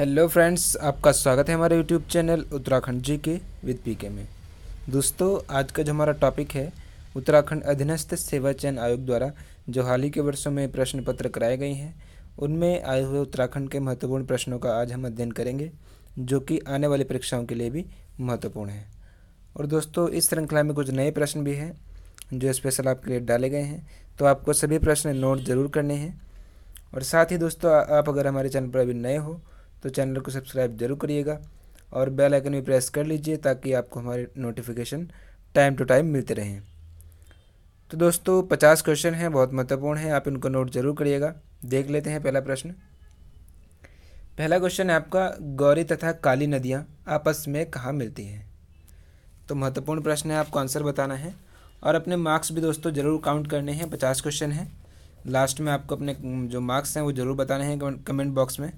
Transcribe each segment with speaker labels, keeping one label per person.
Speaker 1: hello friends आपका स्वागत है हमारे यूट्यूब चैनल उत्तराखंड जी के विद के में दोस्तों आज का जो हमारा टॉपिक है उत्तराखंड अधीनस्थ सेवा चयन आयोग द्वारा जो हाल ही के वर्षों में प्रश्न पत्र कराए गए हैं उनमें आए हुए उत्तराखंड के महत्वपूर्ण प्रश्नों का आज हम अध्ययन करेंगे जो कि आने वाली परीक्षाओं के लिए भी महत्वपूर्ण है और दोस्तों इस श्रृंखला में कुछ नए प्रश्न भी हैं जो स्पेशल आपके लिए डाले गए हैं तो आपको सभी प्रश्न नोट ज़रूर करने हैं और साथ ही दोस्तों आप अगर हमारे चैनल पर अभी नए हो तो चैनल को सब्सक्राइब जरूर करिएगा और बेल आइकन भी प्रेस कर लीजिए ताकि आपको हमारे नोटिफिकेशन टाइम टू टाइम मिलते रहें तो दोस्तों पचास क्वेश्चन हैं बहुत महत्वपूर्ण हैं आप इनको नोट जरूर करिएगा देख लेते हैं पहला प्रश्न पहला क्वेश्चन है आपका गौरी तथा काली नदियाँ आपस में कहाँ मिलती हैं तो महत्वपूर्ण प्रश्न है आपको आंसर बताना है और अपने मार्क्स भी दोस्तों ज़रूर काउंट करने हैं पचास क्वेश्चन हैं लास्ट में आपको अपने जो मार्क्स हैं वो ज़रूर बताने हैं कमेंट बॉक्स में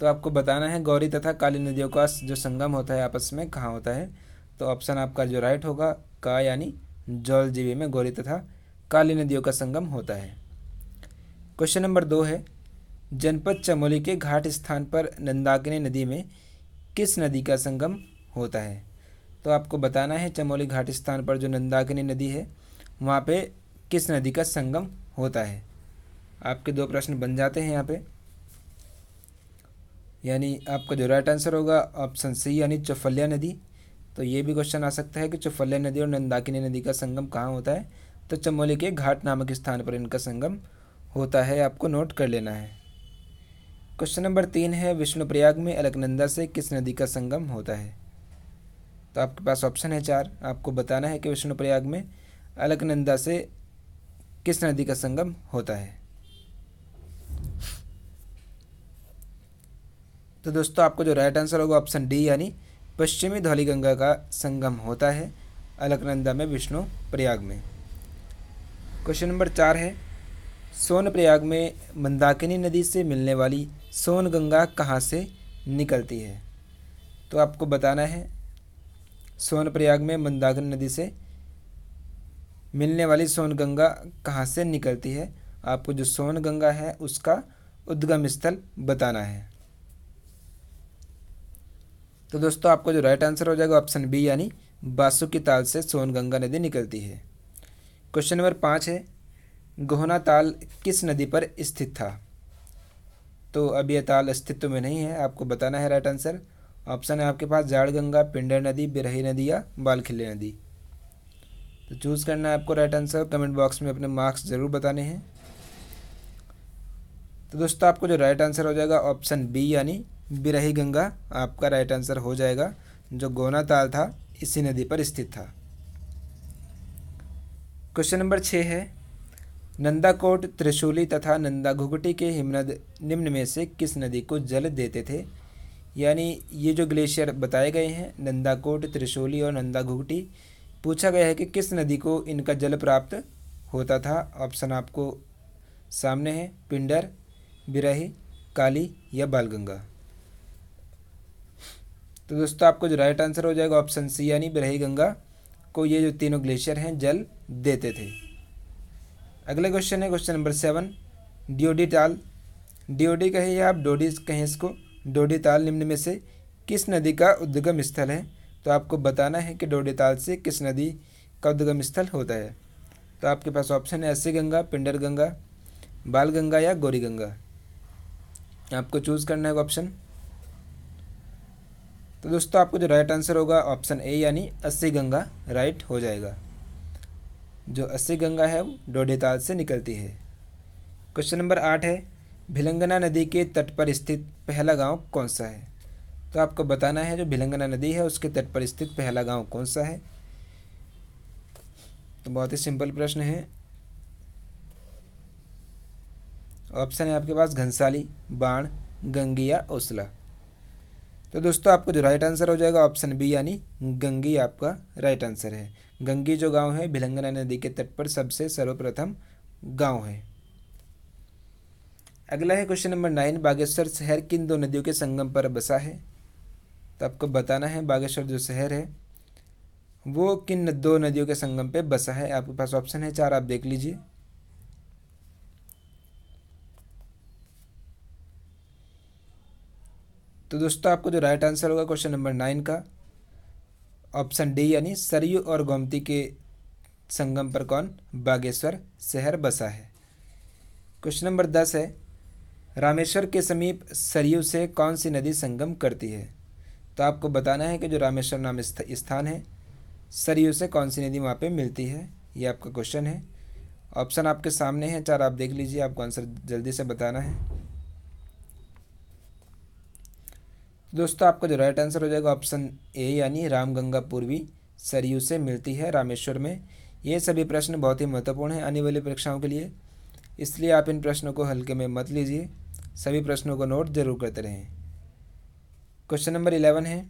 Speaker 1: तो आपको बताना है गौरी तथा काली नदियों का जो संगम होता है आपस में कहाँ होता है तो ऑप्शन आपका जो राइट होगा का यानी जौल जीवी में गौरी तथा काली नदियों का संगम होता है क्वेश्चन नंबर दो है जनपद चमोली के घाट स्थान पर नंदाकिनी नदी में किस नदी का संगम होता है तो आपको बताना है चमोली घाट स्थान पर जो नंदाकिनी नदी है वहाँ पे किस नदी का संगम होता है आपके दो प्रश्न बन जाते हैं यहाँ पे यानी आपका जो राइट आंसर होगा ऑप्शन सी यानी चौफल्या नदी तो ये भी क्वेश्चन आ सकता है कि चौफल्या नदी और नंदाकिनी नदी का संगम कहाँ होता है तो चमोली के घाट नामक स्थान पर इनका संगम होता है आपको नोट कर लेना है क्वेश्चन नंबर तीन है विष्णुप्रयाग में अलकनंदा से किस नदी का संगम होता है तो आपके पास ऑप्शन है चार आपको बताना है कि विष्णुप्रयाग में अलकनंदा से किस नदी का संगम होता है तो दोस्तों आपको जो राइट आंसर होगा ऑप्शन डी यानी पश्चिमी धौली गंगा का संगम होता है अलकनंदा में विष्णु प्रयाग में क्वेश्चन नंबर चार है सोन प्रयाग में मंदाकिनी नदी से मिलने वाली सोन गंगा कहाँ से निकलती है तो आपको बताना है सोन प्रयाग में मंदाकिनी नदी से मिलने वाली सोन गंगा कहाँ से निकलती है आपको जो सोन गंगा है उसका उद्गम स्थल बताना है तो दोस्तों आपको जो राइट आंसर हो जाएगा ऑप्शन बी यानी बासु की ताल से सोनगंगा नदी निकलती है क्वेश्चन नंबर पाँच है गोहना ताल किस नदी पर स्थित था तो अब यह ताल अस्तित्व में नहीं है आपको बताना है राइट आंसर ऑप्शन है आपके पास जाड़ गंगा पिंडर नदी बिरही नदी या बालखिल्ले नदी तो चूज़ करना है आपको राइट आंसर कमेंट बॉक्स में अपने मार्क्स ज़रूर बताने हैं तो दोस्तों आपको जो राइट आंसर हो जाएगा ऑप्शन बी यानी बिरही गंगा आपका राइट आंसर हो जाएगा जो गोना ताल था इसी नदी पर स्थित था क्वेश्चन नंबर छः है नंदाकोट त्रिशूली तथा नंदा घुगटी के हिमनद निम्न में से किस नदी को जल देते थे यानी ये जो ग्लेशियर बताए गए हैं नंदाकोट त्रिशूली और नंदा घुगटी पूछा गया है कि किस नदी को इनका जल प्राप्त होता था ऑप्शन आपको सामने है पिंडर बिराही काली या बालगंगा तो दोस्तों आपको जो राइट आंसर हो जाएगा ऑप्शन सी यानी बिराही गंगा को ये जो तीनों ग्लेशियर हैं जल देते थे अगला क्वेश्चन है क्वेश्चन नंबर सेवन डिओडी ताल डिओडी कहें या आप डोडी कहें इसको डोडी ताल निम्न में से किस नदी का उद्गम स्थल है तो आपको बताना है कि डोडी ताल से किस नदी का उद्गम स्थल होता है तो आपके पास ऑप्शन है ऐसी गंगा पिंडर गंगा बाल गंगा या गौरी गंगा आपको चूज़ करना है ऑप्शन तो दोस्तों आपको जो राइट आंसर होगा ऑप्शन ए यानी अस्सी गंगा राइट हो जाएगा जो अस्सी गंगा है वो डोडे ताल से निकलती है क्वेश्चन नंबर आठ है भिलंगना नदी के तट पर स्थित पहला गांव कौन सा है तो आपको बताना है जो भिलंगना नदी है उसके तट पर स्थित पहला गांव कौन सा है तो बहुत ही सिंपल प्रश्न है ऑप्शन है आपके पास घनसाली बाण गंगी या ओसला तो दोस्तों आपको जो राइट आंसर हो जाएगा ऑप्शन बी यानी गंगी आपका राइट आंसर है गंगी जो गांव है भिलंगना नदी के तट पर सबसे सर्वप्रथम गांव है अगला है क्वेश्चन नंबर नाइन बागेश्वर शहर किन दो नदियों के संगम पर बसा है तो आपको बताना है बागेश्वर जो शहर है वो किन दो नदियों के संगम पर बसा है आपके पास ऑप्शन है चार आप देख लीजिए तो दोस्तों आपको जो राइट आंसर होगा क्वेश्चन नंबर नाइन का ऑप्शन डी यानी सरयू और गोमती के संगम पर कौन बागेश्वर शहर बसा है क्वेश्चन नंबर दस है रामेश्वर के समीप सरयू से कौन सी नदी संगम करती है तो आपको बताना है कि जो रामेश्वर नाम स्थान है सरयू से कौन सी नदी वहाँ पे मिलती है ये आपका क्वेश्चन है ऑप्शन आपके सामने है चार आप देख लीजिए आपको आंसर जल्दी से बताना है दोस्तों आपका जो राइट आंसर हो जाएगा ऑप्शन ए यानी रामगंगा पूर्वी सरयू से मिलती है रामेश्वर में ये सभी प्रश्न बहुत ही महत्वपूर्ण हैं आने वाली परीक्षाओं के लिए इसलिए आप इन प्रश्नों को हल्के में मत लीजिए सभी प्रश्नों को नोट जरूर करते रहें क्वेश्चन नंबर इलेवन है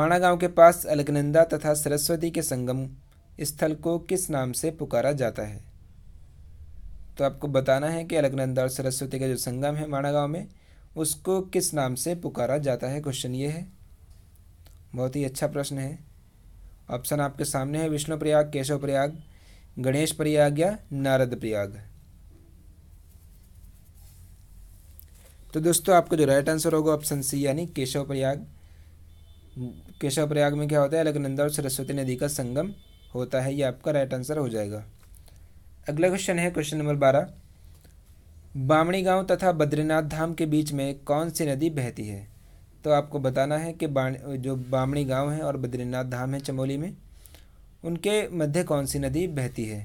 Speaker 1: माणा गांव के पास अलकनंदा तथा सरस्वती के संगम स्थल को किस नाम से पुकारा जाता है तो आपको बताना है कि अलकनंदा और सरस्वती का जो संगम है माणा गांव में उसको किस नाम से पुकारा जाता है क्वेश्चन ये है बहुत ही अच्छा प्रश्न है ऑप्शन आपके सामने है विष्णु प्रयाग केशव प्रयाग गणेश प्रयाग या नारद प्रयाग तो दोस्तों आपका जो राइट आंसर होगा ऑप्शन सी यानी केशव प्रयाग केशव प्रयाग में क्या होता है अलगनंदा और सरस्वती नदी का संगम होता है ये आपका राइट आंसर हो जाएगा अगला क्वेश्चन है क्वेश्चन नंबर बारह बामणी गांव तथा बद्रीनाथ धाम के बीच में कौन सी नदी बहती है तो आपको बताना है कि जो बामणी गांव है और बद्रीनाथ धाम है चमोली में उनके मध्य कौन सी नदी बहती है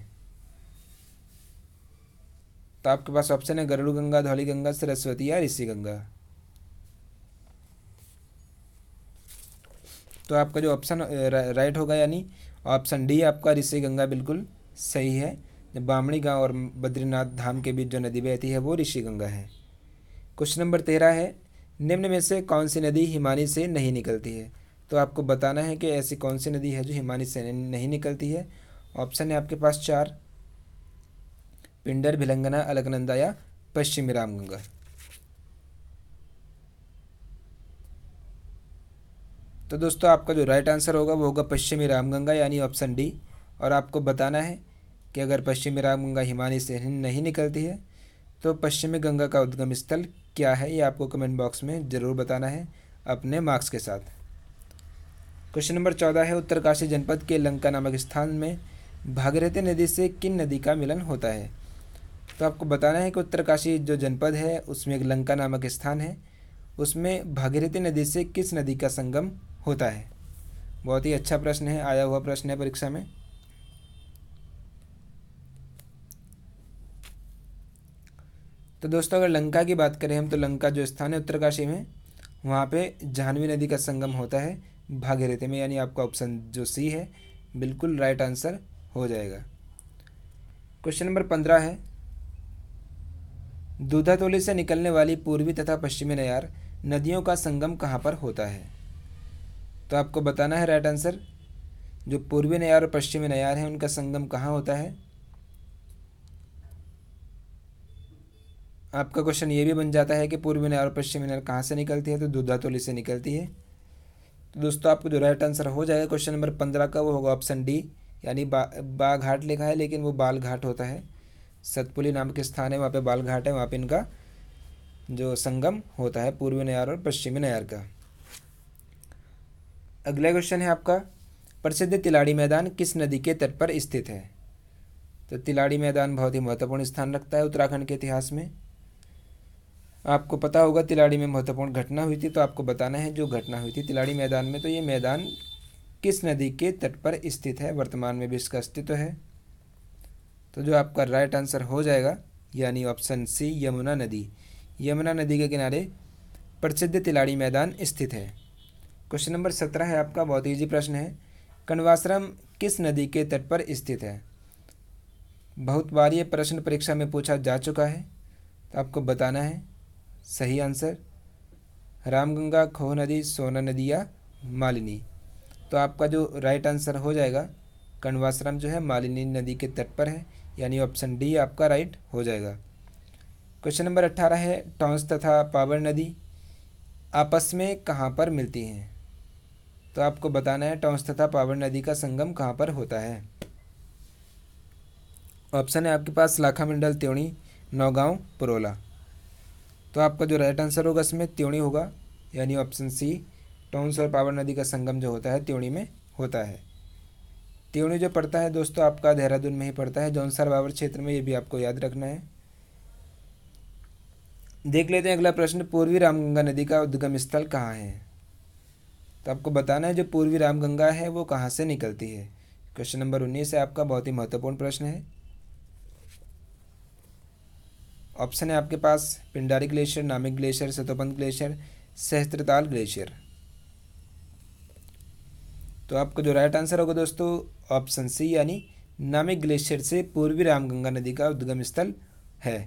Speaker 1: तो आपके पास ऑप्शन है गरुड़ गंगा धौली गंगा सरस्वती या ऋषि गंगा तो आपका जो ऑप्शन राइट होगा यानी ऑप्शन डी आपका ऋषि गंगा बिल्कुल सही है बामणी गांव और बद्रीनाथ धाम के बीच जो नदी बहती है वो ऋषि गंगा है क्वेश्चन नंबर तेरह है निम्न में से कौन सी नदी हिमानी से नहीं निकलती है तो आपको बताना है कि ऐसी कौन सी नदी है जो हिमानी से नहीं निकलती है ऑप्शन है आपके पास चार पिंडर भिलंगना अलकनंदा या पश्चिमी रामगंगा तो दोस्तों आपका जो राइट आंसर होगा वो होगा पश्चिमी रामगंगा यानी ऑप्शन डी और आपको बताना है कि अगर पश्चिमी राम गंगा हिमालय से नहीं निकलती है तो पश्चिमी गंगा का उद्गम स्थल क्या है ये आपको कमेंट बॉक्स में ज़रूर बताना है अपने मार्क्स के साथ क्वेश्चन नंबर चौदह है उत्तरकाशी जनपद के लंका नामक स्थान में भागीरथी नदी से किन नदी का मिलन होता है तो आपको बताना है कि उत्तरकाशी जो जनपद है उसमें एक लंका नामक स्थान है उसमें भागीरथी नदी से किस नदी का संगम होता है बहुत ही अच्छा प्रश्न है आया हुआ प्रश्न है परीक्षा में तो दोस्तों अगर लंका की बात करें हम तो लंका जो स्थान है उत्तरकाशी में वहाँ पे जाह्नवी नदी का संगम होता है भागीरथी में यानी आपका ऑप्शन जो सी है बिल्कुल राइट आंसर हो जाएगा क्वेश्चन नंबर पंद्रह है दूधातोली से निकलने वाली पूर्वी तथा पश्चिमी नयार नदियों का संगम कहाँ पर होता है तो आपको बताना है राइट आंसर जो पूर्वी नयार और पश्चिमी नयार है उनका संगम कहाँ होता है आपका क्वेश्चन ये भी बन जाता है कि पूर्व मीनार और पश्चिम मीनार कहाँ से निकलती है तो दुधातोली से निकलती है तो दोस्तों आपको जो राइट आंसर हो जाएगा क्वेश्चन नंबर पंद्रह का वो होगा ऑप्शन डी यानी बा घाट लिखा है लेकिन वो बाल घाट होता है सतपुली नाम के स्थान है वहाँ पे बाल घाट है वहाँ पे इनका जो संगम होता है पूर्वी नयार और पश्चिमी नयार का अगला क्वेश्चन है आपका प्रसिद्ध तिलाड़ी मैदान किस नदी के तट पर स्थित है तो तिलाड़ी मैदान बहुत ही महत्वपूर्ण स्थान रखता है उत्तराखंड के इतिहास में आपको पता होगा तिलाड़ी में महत्वपूर्ण घटना हुई थी तो आपको बताना है जो घटना हुई थी तिलाड़ी मैदान में तो ये मैदान किस नदी के तट पर स्थित है वर्तमान में भी इसका अस्तित्व है तो जो आपका राइट आंसर हो जाएगा यानी ऑप्शन सी यमुना नदी यमुना नदी के किनारे प्रसिद्ध तिलाड़ी मैदान स्थित है क्वेश्चन नंबर सत्रह है आपका बहुत ईजी प्रश्न है कण्वाश्रम किस नदी के तट पर स्थित है बहुत बार ये प्रश्न परीक्षा में पूछा जा चुका है तो आपको बताना है सही आंसर रामगंगा खोह नदी सोना नदी या मालिनी तो आपका जो राइट आंसर हो जाएगा कण्वाश्रम जो है मालिनी नदी के तट पर है यानी ऑप्शन डी आपका राइट हो जाएगा क्वेश्चन नंबर अट्ठारह है टॉन्स तथा पावर नदी आपस में कहाँ पर मिलती हैं तो आपको बताना है टॉन्स तथा पावर नदी का संगम कहाँ पर होता है ऑप्शन है आपके पास लाखा मंडल त्योणी नौगांव पुरोला तो आपका जो राइट आंसर होगा इसमें त्योणी होगा यानी ऑप्शन सी टोंस और पावर नदी का संगम जो होता है त्योणी में होता है त्योणी जो पड़ता है दोस्तों आपका देहरादून में ही पड़ता है जौनसर बाबर क्षेत्र में ये भी आपको याद रखना है देख लेते हैं अगला प्रश्न पूर्वी रामगंगा नदी का उद्गम स्थल कहाँ है तो आपको बताना है जो पूर्वी रामगंगा है वो कहाँ से निकलती है क्वेश्चन नंबर उन्नीस है आपका बहुत ही महत्वपूर्ण प्रश्न है ऑप्शन है आपके पास Pindari glacier Namik glacier Satopanth glacier Sahastratal glacier तो आपका जो राइट आंसर होगा दोस्तों ऑप्शन सी यानी नामिक ग्लेशियर से पूर्वी रामगंगा नदी का उद्गम स्थल है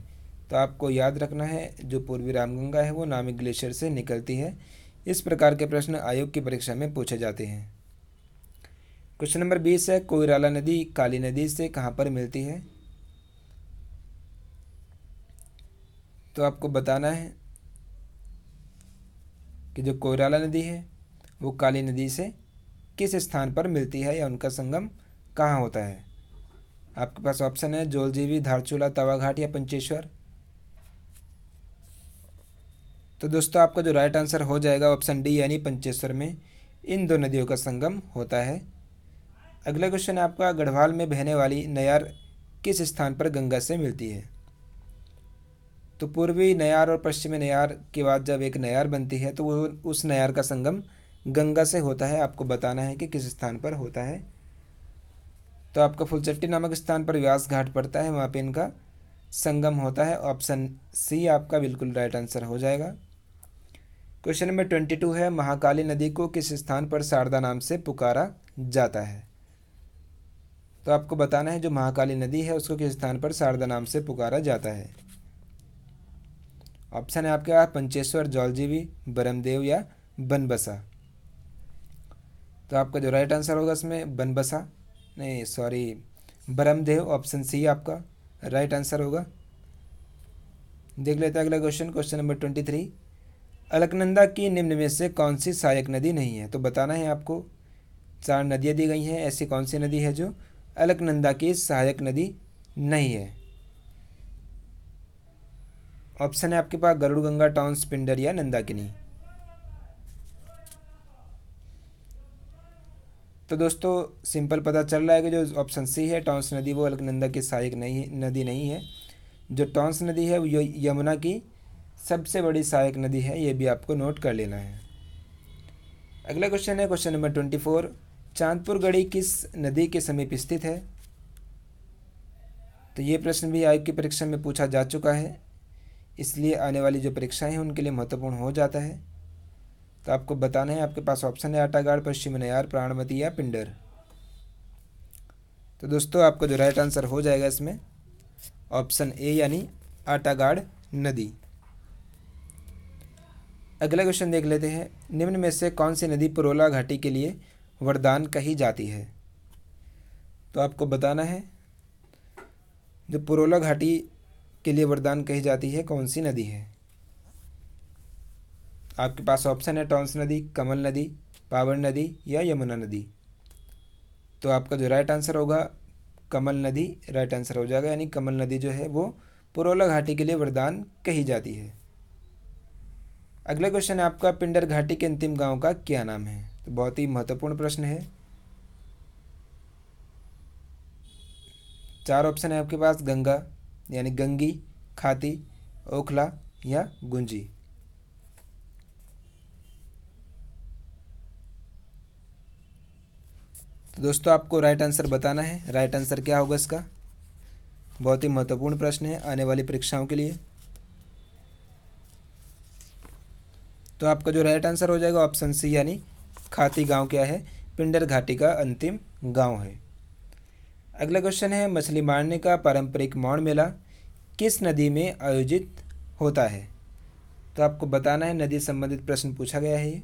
Speaker 1: तो आपको याद रखना है जो पूर्वी रामगंगा है वो नामिक ग्लेशियर से निकलती है इस प्रकार के प्रश्न आयोग की परीक्षा में पूछे जाते हैं क्वेश्चन नंबर बीस है कोयराला नदी काली नदी से कहाँ पर मिलती है तो आपको बताना है कि जो कोयराला नदी है वो काली नदी से किस स्थान पर मिलती है या उनका संगम कहाँ होता है आपके पास ऑप्शन है जोलजीवी धारचूला तवाघाट या पंचेश्वर तो दोस्तों आपका जो राइट आंसर हो जाएगा ऑप्शन डी यानी पंचेश्वर में इन दो नदियों का संगम होता है अगला क्वेश्चन आपका गढ़वाल में बहने वाली नयार किस स्थान पर गंगा से मिलती है तो पूर्वी नयार और पश्चिमी नयार के बाद जब एक नयार बनती है तो वो उस नयार का संगम गंगा से होता है आपको बताना है कि किस स्थान पर होता है तो आपका फुलचट्टी नामक स्थान पर व्यास घाट पड़ता है वहाँ पे इनका संगम होता है ऑप्शन सी आपका बिल्कुल राइट आंसर हो जाएगा क्वेश्चन नंबर ट्वेंटी टू है महाकाली नदी को किस स्थान पर शारदा नाम से पुकारा जाता है तो आपको बताना है जो महाकाली नदी है उसको किस स्थान पर शारदा नाम से पुकारा जाता है ऑप्शन है आपके पास पंचेश्वर जौलजीवी बरमदेव या बनबसा तो आपका जो राइट आंसर होगा इसमें बनबसा नहीं सॉरी बरमदेव ऑप्शन सी आपका राइट आंसर होगा देख लेते हैं अगला question question number twenty three Alaknanda की निम्न में से कौन सी सहायक नदी नहीं है तो बताना है आपको चार नदियाँ दी गई हैं ऐसी कौन सी नदी है जो अलकनंदा की सहायक नदी नहीं है ऑप्शन है आपके पास गरुड़ गंगा टाउन स्पिंडर या नंदाकिनी तो दोस्तों सिंपल पता चल रहा है कि जो ऑप्शन सी है टॉन्स नदी वो अलकनंदा की सहायक नहीं नदी नहीं है जो टॉन्स नदी है वो यमुना की सबसे बड़ी सहायक नदी है ये भी आपको नोट कर लेना है अगला क्वेश्चन है question number twenty four Chandpur Garhi किस नदी के समीप स्थित है तो ये प्रश्न भी आयोग की परीक्षा में पूछा जा चुका है इसलिए आने वाली जो परीक्षाएं हैं उनके लिए महत्वपूर्ण हो जाता है तो आपको बताना है आपके पास ऑप्शन है आटागाड़ पश्चिम नयार प्राणमती या पिंडर तो दोस्तों आपका जो राइट आंसर हो जाएगा इसमें ऑप्शन ए यानी आटागाड़ नदी अगला क्वेश्चन देख लेते हैं निम्न में से कौन सी नदी पुरोला घाटी के लिए वरदान कही जाती है तो आपको बताना है जो पुरोला घाटी के लिए वरदान कही जाती है कौन सी नदी है आपके पास ऑप्शन है टॉन्स नदी कमल नदी पावर नदी या यमुना नदी तो आपका जो राइट आंसर होगा कमल नदी राइट आंसर हो जाएगा यानी कमल नदी जो है वो पुरोला घाटी के लिए वरदान कही जाती है अगला क्वेश्चन है आपका पिंडर घाटी के अंतिम गांव का क्या नाम है तो बहुत ही महत्वपूर्ण प्रश्न है चार ऑप्शन है आपके पास गंगा यानी गंगी खाती ओखला या गुंजी तो दोस्तों आपको राइट आंसर बताना है राइट आंसर क्या होगा इसका बहुत ही महत्वपूर्ण प्रश्न है आने वाली परीक्षाओं के लिए तो आपका जो राइट आंसर हो जाएगा ऑप्शन सी यानी खाती गांव क्या है पिंडर घाटी का अंतिम गांव है अगला क्वेश्चन है मछली मारने का पारंपरिक मौन मेला किस नदी में आयोजित होता है तो आपको बताना है नदी संबंधित प्रश्न पूछा गया है ये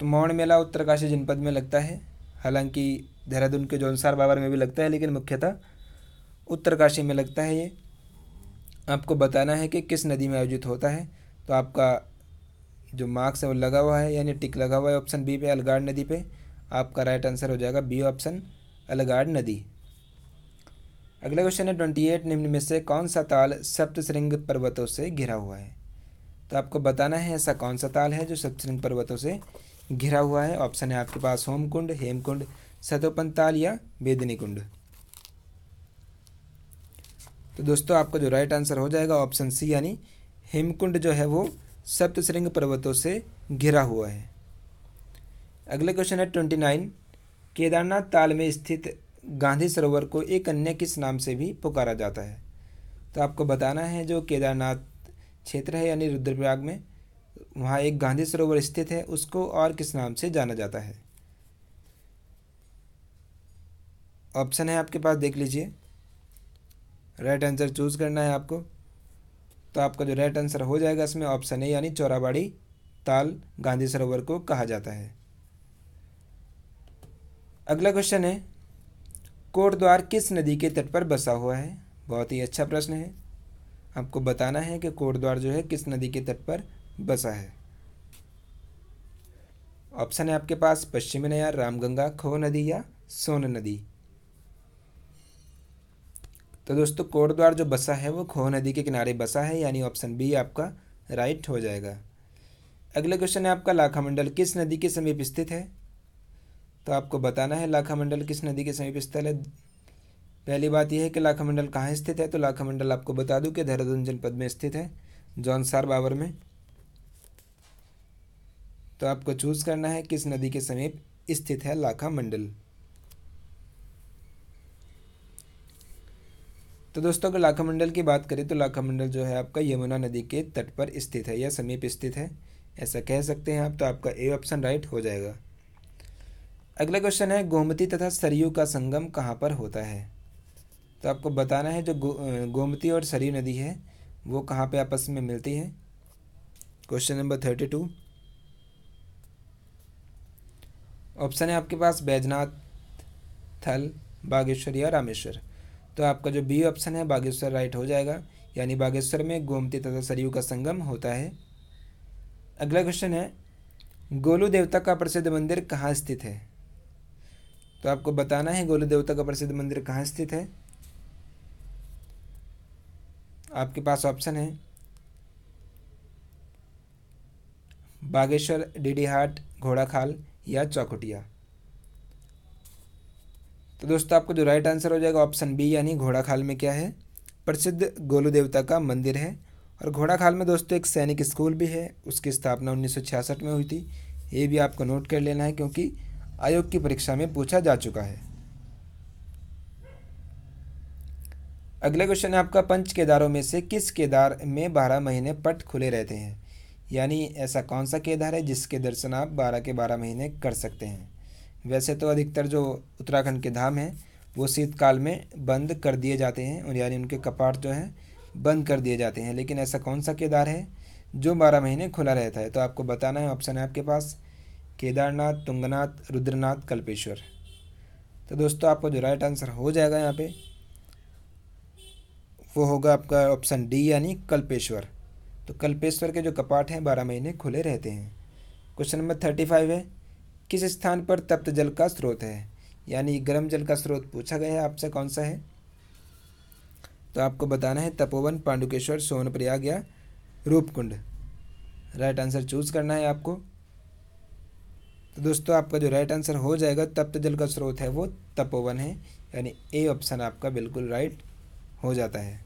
Speaker 1: तो मौन मेला उत्तरकाशी जनपद में लगता है हालांकि देहरादून के जौनसार बाबर में भी लगता है लेकिन मुख्यतः उत्तरकाशी में लगता है ये आपको बताना है कि किस नदी में आयोजित होता है तो आपका जो मार्क्स है वो लगा हुआ है यानी टिक लगा हुआ है ऑप्शन बी पे अलगाड़ नदी पे आपका राइट आंसर हो जाएगा बी ऑप्शन अलगाड़ नदी अगला क्वेश्चन है ट्वेंटी एट निम्न में से कौन सा ताल सप्तृंग पर्वतों से घिरा हुआ है तो आपको बताना है ऐसा कौन सा ताल है जो सप्तृंग पर्वतों से घिरा हुआ है ऑप्शन है आपके पास होमकुंड हेमकुंड सतोपन ताल या बेदनी कुंड तो दोस्तों आपका जो राइट आंसर हो जाएगा ऑप्शन सी यानी हेमकुंड जो है वो सप्तृंग पर्वतों से घिरा हुआ है अगला क्वेश्चन है ट्वेंटी नाइन केदारनाथ ताल में स्थित गांधी सरोवर को एक अन्य किस नाम से भी पुकारा जाता है तो आपको बताना है जो केदारनाथ क्षेत्र है यानी रुद्रप्रयाग में वहाँ एक गांधी सरोवर स्थित है उसको और किस नाम से जाना जाता है ऑप्शन है आपके पास देख लीजिए राइट आंसर चूज़ करना है आपको तो आपका जो राइट आंसर हो जाएगा इसमें ऑप्शन है यानी चौराबाड़ी ताल गांधी सरोवर को कहा जाता है अगला क्वेश्चन है कोटद्वार किस नदी के तट पर बसा हुआ है बहुत ही अच्छा प्रश्न है आपको बताना है कि कोटद्वार जो है किस नदी के तट पर बसा है ऑप्शन है आपके पास पश्चिमी नया रामगंगा खो नदी या सोन नदी तो दोस्तों कोटद्वार जो बसा है वो खोह नदी के किनारे बसा है यानी ऑप्शन बी आपका राइट हो जाएगा अगला क्वेश्चन है आपका लाखामंडल किस नदी के समीप स्थित है तो आपको बताना है लाखामंडल किस नदी के समीप स्थल है पहली बात यह है कि लाखामंडल कहाँ स्थित है तो लाखामंडल आपको बता दूं कि देहरादून जनपद में स्थित है जौनसार बाबर में तो आपको चूज करना है किस नदी के समीप स्थित है लाखा मंडल तो दोस्तों अगर लाखा मंडल की बात करें तो लाखा मंडल जो है आपका यमुना नदी के तट पर स्थित है या समीप स्थित है ऐसा कह सकते हैं आप तो आपका ए ऑप्शन राइट हो जाएगा अगला क्वेश्चन है गोमती तथा सरयू का संगम कहाँ पर होता है तो आपको बताना है जो गो, गोमती और सरयू नदी है वो कहाँ पे आपस में मिलती है question number thirty two option है आपके पास बैजनाथ थल बागेश्वर या रामेश्वर तो आपका जो बी ऑप्शन है बागेश्वर राइट हो जाएगा यानी बागेश्वर में गोमती तथा सरयू का संगम होता है अगला क्वेश्चन है गोलू देवता का प्रसिद्ध मंदिर कहाँ स्थित है तो आपको बताना है गोलू देवता का प्रसिद्ध मंदिर कहाँ स्थित है आपके पास ऑप्शन है बागेश्वर डीडीहाट घोड़ाखाल या चौकुटिया तो दोस्तों आपको जो राइट आंसर हो जाएगा ऑप्शन बी यानी घोड़ाखाल में क्या है प्रसिद्ध गोलू देवता का मंदिर है और घोड़ाखाल में दोस्तों एक सैनिक स्कूल भी है उसकी स्थापना उन्नीस में हुई थी ये भी आपको नोट कर लेना है क्योंकि आयोग की परीक्षा में पूछा जा चुका है अगला क्वेश्चन है आपका पंच केदारों में से किस केदार में बारह महीने पट खुले रहते हैं यानी ऐसा कौन सा केदार है जिसके दर्शन आप बारह के बारह महीने कर सकते हैं वैसे तो अधिकतर जो उत्तराखंड के धाम हैं वो शीतकाल में बंद कर दिए जाते हैं और यानी उनके कपाट जो हैं बंद कर दिए जाते हैं लेकिन ऐसा कौन सा केदार है जो बारह महीने खुला रहता है तो आपको बताना है ऑप्शन है आपके पास केदारनाथ तुंगनाथ रुद्रनाथ कल्पेश्वर तो दोस्तों आपको जो राइट आंसर हो जाएगा यहाँ पे वो होगा आपका ऑप्शन डी यानी कल्पेश्वर तो कल्पेश्वर के जो कपाट हैं बारह महीने खुले रहते हैं क्वेश्चन नंबर थर्टी फाइव है किस स्थान पर तप्त जल का स्रोत है यानी गर्म जल का स्रोत पूछा गया है आपसे कौन सा है तो आपको बताना है तपोवन पांडुकेश्वर सोनप्रयाग या रूपकुंड राइट आंसर चूज़ करना है आपको तो दोस्तों आपका जो राइट आंसर हो जाएगा तप्त तो जल का स्रोत है वो तपोवन है यानी ए ऑप्शन आपका बिल्कुल राइट हो जाता है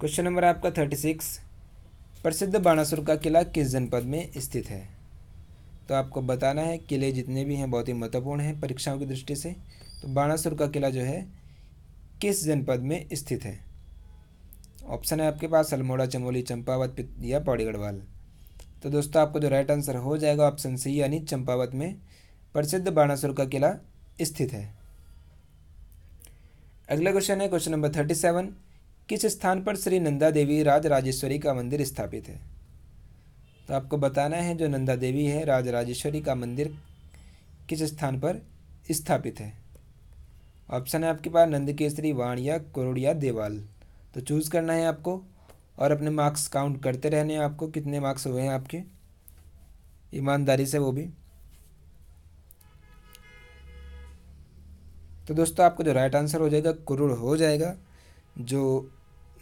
Speaker 1: क्वेश्चन नंबर आपका थर्टी सिक्स प्रसिद्ध बाणासुर का किला किस जनपद में स्थित है तो आपको बताना है किले जितने भी हैं बहुत ही महत्वपूर्ण हैं परीक्षाओं की दृष्टि से तो बाणासुर का किला जो है किस जनपद में स्थित है ऑप्शन है आपके पास अल्मोड़ा चमोली चंपावत या पौड़ी गढ़वाल तो दोस्तों आपको जो राइट आंसर हो जाएगा ऑप्शन सी यानी चंपावत में प्रसिद्ध बाणासुर का किला स्थित है अगला क्वेश्चन है क्वेश्चन नंबर थर्टी सेवन किस स्थान पर श्री नंदा देवी राज राजेश्वरी का मंदिर स्थापित है तो आपको बताना है जो नंदा देवी है राज राजेश्वरी का मंदिर किस स्थान पर स्थापित है ऑप्शन है आपके पास नंदकेसरी वाण या करोड़िया देवाल तो चूज़ करना है आपको और अपने मार्क्स काउंट करते रहने हैं आपको कितने मार्क्स हुए हैं आपके ईमानदारी से वो भी तो दोस्तों आपको जो राइट आंसर हो जाएगा कुरुड़ हो जाएगा जो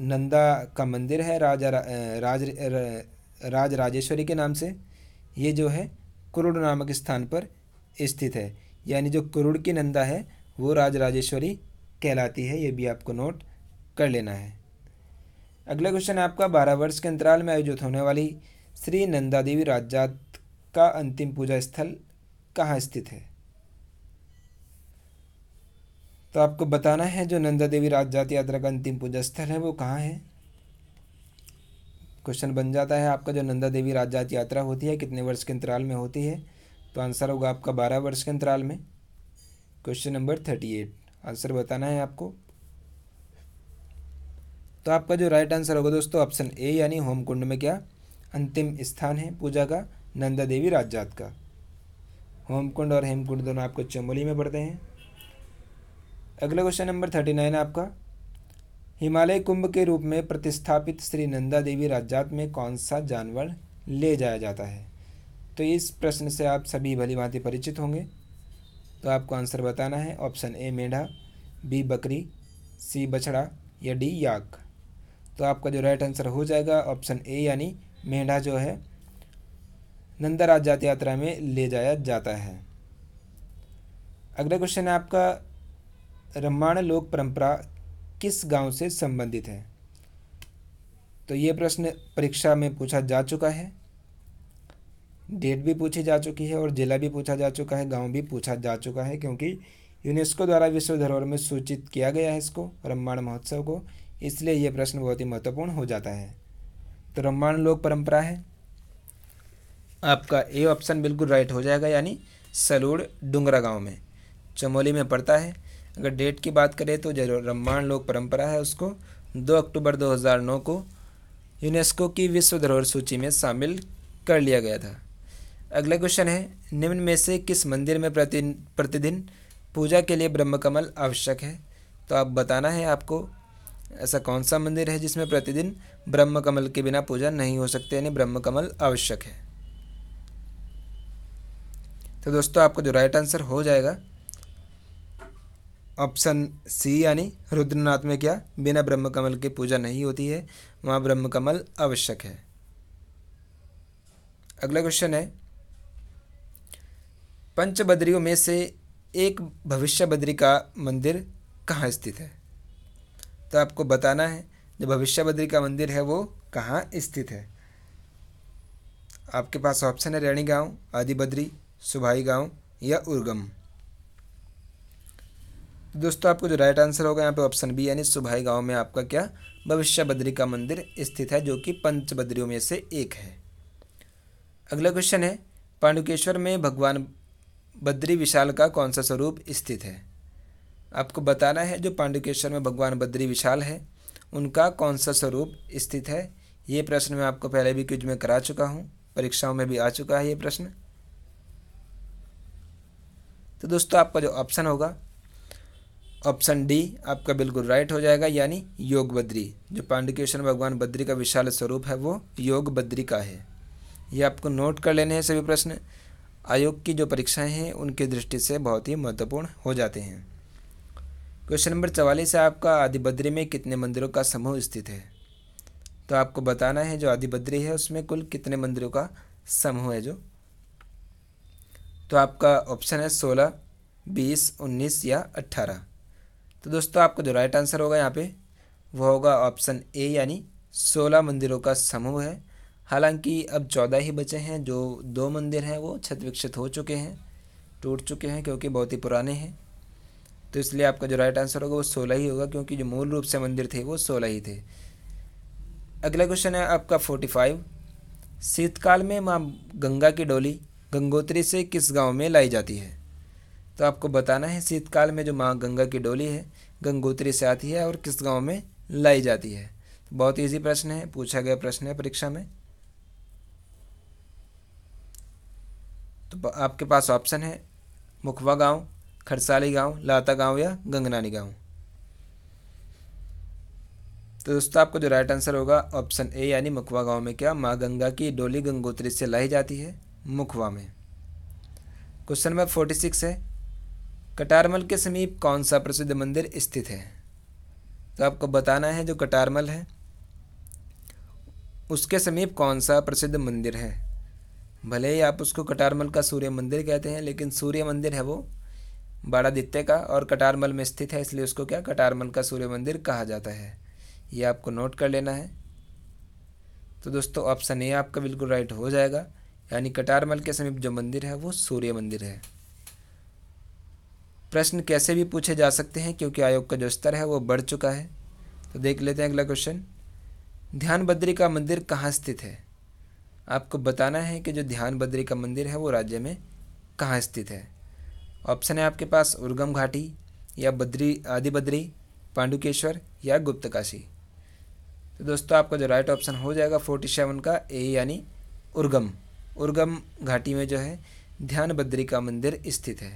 Speaker 1: नंदा का मंदिर है राजा राज राज राजेश्वरी के नाम से ये जो है कुरुड़ नामक स्थान पर स्थित है यानी जो कुरुड़ की नंदा है वो राज राजेश्वरी कहलाती है ये भी आपको नोट कर लेना है अगला क्वेश्चन है आपका बारह वर्ष के अंतराल में आयोजित होने वाली श्री नंदा देवी राजजात का अंतिम पूजा स्थल कहाँ स्थित है तो आपको बताना है जो नंदा देवी राजजात यात्रा का अंतिम पूजा स्थल है वो कहाँ है क्वेश्चन बन जाता है आपका जो नंदा देवी राजजात यात्रा होती है कितने वर्ष के अंतराल में होती है तो आंसर होगा आपका बारह वर्ष के अंतराल में question number thirty eight answer बताना है आपको तो आपका जो राइट आंसर होगा दोस्तों ऑप्शन ए यानी होमकुंड में क्या अंतिम स्थान है पूजा का नंदा देवी राजजात का होमकुंड और हेमकुंड दोनों आपको चमोली में पढ़ते हैं अगला क्वेश्चन नंबर थर्टी नाइन आपका हिमालय कुंभ के रूप में प्रतिस्थापित श्री नंदा देवी राजजात में कौन सा जानवर ले जाया जाता है तो इस प्रश्न से आप सभी भली भांति परिचित होंगे तो आपको आंसर बताना है ऑप्शन ए मेढा बी बकरी सी बछड़ा या डी याक तो आपका जो राइट आंसर हो जाएगा ऑप्शन ए यानी मेंढा जो है नंदराज जाति यात्रा में ले जाया जाता है अगला क्वेश्चन है आपका रामायण लोक परंपरा किस गांव से संबंधित है तो ये प्रश्न परीक्षा में पूछा जा चुका है डेट भी पूछी जा चुकी है और जिला भी पूछा जा चुका है गांव भी पूछा जा चुका है क्योंकि यूनेस्को द्वारा विश्व धरोहर में सूचित किया गया है इसको रामायण महोत्सव को इसलिए यह प्रश्न बहुत ही महत्वपूर्ण हो जाता है तो रामायण लोक परंपरा है आपका ए ऑप्शन बिल्कुल राइट हो जाएगा यानी सलूड़ डुंगरा गांव में चमोली में पड़ता है अगर डेट की बात करें तो जो रामायण लोक परंपरा है उसको 2 अक्टूबर 2009 को यूनेस्को की विश्व धरोहर सूची में शामिल कर लिया गया था अगला क्वेश्चन है निम्न में से किस मंदिर में प्रति प्रतिदिन पूजा के लिए ब्रह्मकमल आवश्यक है तो आप बताना है आपको ऐसा कौन सा मंदिर है जिसमें प्रतिदिन ब्रह्म कमल के बिना पूजा नहीं हो सकती यानी ब्रह्म कमल आवश्यक है तो दोस्तों आपका जो राइट आंसर हो जाएगा ऑप्शन सी यानी रुद्रनाथ में क्या बिना ब्रह्म कमल की पूजा नहीं होती है वहाँ ब्रह्म कमल आवश्यक है अगला क्वेश्चन है पंचबद्रियों में से एक भविष्य बद्री का मंदिर कहाँ स्थित है तो आपको बताना है जो भविष्य बद्री का मंदिर है वो कहाँ स्थित है आपके पास ऑप्शन है रेणी गाँव आदि बद्री सुभाई गाँव या उर्गम तो दोस्तों आपको जो राइट आंसर होगा यहाँ पे ऑप्शन बी यानी सुभाई गांव में आपका क्या भविष्य बद्री का मंदिर स्थित है जो कि पंच बद्रियों में से एक है अगला क्वेश्चन है पांडुकेश्वर में भगवान बद्री विशाल का कौन सा स्वरूप स्थित है आपको बताना है जो पांडुकेश्वर में भगवान बद्री विशाल है उनका कौन सा स्वरूप स्थित है ये प्रश्न मैं आपको पहले भी क्विज में करा चुका हूँ परीक्षाओं में भी आ चुका है ये प्रश्न तो दोस्तों आपका जो ऑप्शन होगा ऑप्शन डी आपका बिल्कुल राइट हो जाएगा यानी योग बद्री जो पांडुकेश्वर भगवान बद्री का विशाल स्वरूप है वो योग बद्री का है ये आपको नोट कर लेने हैं सभी प्रश्न आयोग की जो परीक्षाएं हैं उनकी दृष्टि से बहुत ही महत्वपूर्ण हो जाते हैं क्वेश्चन नंबर चवालीस है आपका आदि बद्री में कितने मंदिरों का समूह स्थित है तो आपको बताना है जो आदि बद्री है उसमें कुल कितने मंदिरों का समूह है जो तो आपका ऑप्शन है सोलह बीस उन्नीस या अट्ठारह तो दोस्तों आपका जो राइट आंसर होगा यहाँ पे वो होगा ऑप्शन ए यानी सोलह मंदिरों का समूह है हालांकि अब चौदह ही बचे हैं जो दो मंदिर हैं वो विकसित हो चुके हैं टूट चुके हैं क्योंकि बहुत ही पुराने हैं तो इसलिए आपका जो राइट आंसर होगा वो सोलह ही होगा क्योंकि जो मूल रूप से मंदिर थे वो सोलह ही थे अगला क्वेश्चन है आपका फोर्टी फाइव शीतकाल में माँ गंगा की डोली गंगोत्री से किस गांव में लाई जाती है तो आपको बताना है शीतकाल में जो माँ गंगा की डोली है गंगोत्री से आती है और किस गांव में लाई जाती है तो बहुत इजी प्रश्न है पूछा गया प्रश्न है परीक्षा में तो आपके पास ऑप्शन है मुखवा गांव खरसाली गांव लाता गांव या गंगनानी गांव तो दोस्तों आपको जो राइट आंसर होगा ऑप्शन ए यानी मुखवा गांव में क्या माँ गंगा की डोली गंगोत्री से लाई जाती है मुखवा में क्वेश्चन नंबर फोर्टी सिक्स है कटारमल के समीप कौन सा प्रसिद्ध मंदिर स्थित है तो आपको बताना है जो कटारमल है उसके समीप कौन सा प्रसिद्ध मंदिर है भले ही आप उसको कटारमल का सूर्य मंदिर कहते हैं लेकिन सूर्य मंदिर है वो बाड़ादित्य का और कटारमल में स्थित है इसलिए उसको क्या कटारमल का सूर्य मंदिर कहा जाता है ये आपको नोट कर लेना है तो दोस्तों ऑप्शन ए आपका बिल्कुल राइट हो जाएगा यानी कटारमल के समीप जो मंदिर है वो सूर्य मंदिर है प्रश्न कैसे भी पूछे जा सकते हैं क्योंकि आयोग का जो स्तर है वो बढ़ चुका है तो देख लेते हैं अगला क्वेश्चन ध्यान बद्री का मंदिर कहाँ स्थित है आपको बताना है कि जो ध्यान बद्री का मंदिर है वो राज्य में कहाँ स्थित है ऑप्शन है आपके पास उर्गम घाटी या बद्री आदि बद्री पांडुकेश्वर या गुप्त काशी तो दोस्तों आपका जो राइट ऑप्शन हो जाएगा फोर्टी सेवन का ए यानी उर्गम उर्गम घाटी में जो है ध्यान बद्री का मंदिर स्थित है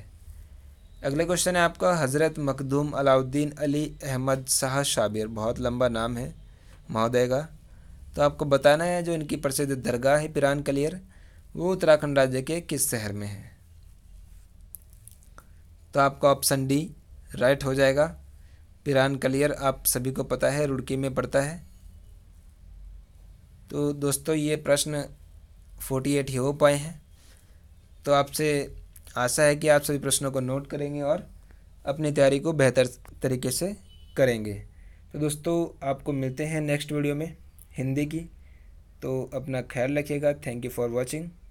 Speaker 1: अगले क्वेश्चन है आपका हज़रत मखदूम अलाउद्दीन अली अहमद शाह शाबिर बहुत लंबा नाम है महोदय का तो आपको बताना है जो इनकी प्रसिद्ध दरगाह है पिरान कलियर वो उत्तराखंड राज्य के किस शहर में है तो आपका ऑप्शन डी राइट हो जाएगा पिरान कलियर आप सभी को पता है रुड़की में पड़ता है तो दोस्तों ये प्रश्न फोर्टी एट ही हो पाए हैं तो आपसे आशा है कि आप सभी प्रश्नों को नोट करेंगे और अपनी तैयारी को बेहतर तरीके से करेंगे तो दोस्तों आपको मिलते हैं नेक्स्ट वीडियो में हिंदी की तो अपना ख्याल रखिएगा थैंक यू फॉर वॉचिंग